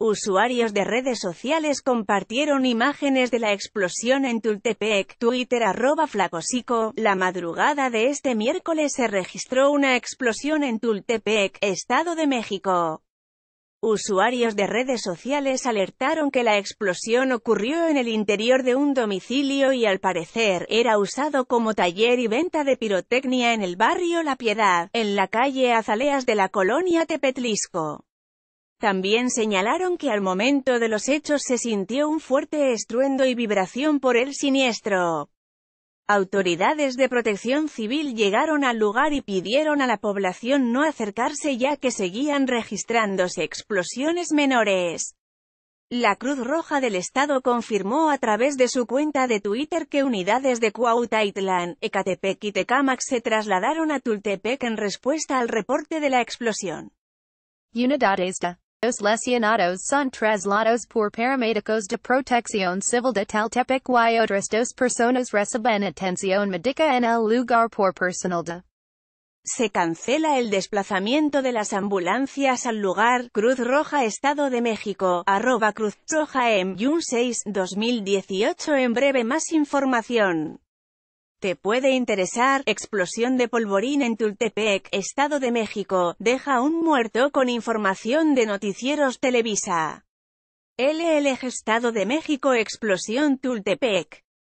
Usuarios de redes sociales compartieron imágenes de la explosión en Tultepec, Twitter arroba flacosico. La madrugada de este miércoles se registró una explosión en Tultepec, Estado de México. Usuarios de redes sociales alertaron que la explosión ocurrió en el interior de un domicilio y al parecer, era usado como taller y venta de pirotecnia en el barrio La Piedad, en la calle Azaleas de la colonia Tepetlisco. También señalaron que al momento de los hechos se sintió un fuerte estruendo y vibración por el siniestro. Autoridades de protección civil llegaron al lugar y pidieron a la población no acercarse ya que seguían registrándose explosiones menores. La Cruz Roja del Estado confirmó a través de su cuenta de Twitter que unidades de Cuautitlán, Ecatepec y Tecámac se trasladaron a Tultepec en respuesta al reporte de la explosión. Unidades de los lesionados son trasladados por paramédicos de protección civil de Taltepec y otras dos personas reciben atención médica en el lugar por personal de se cancela el desplazamiento de las ambulancias al lugar, Cruz Roja Estado de México, arroba Cruz Roja en 6, 2018 En breve más información. Te puede interesar, explosión de polvorín en Tultepec, Estado de México, deja un muerto con información de noticieros Televisa. LLG Estado de México Explosión Tultepec.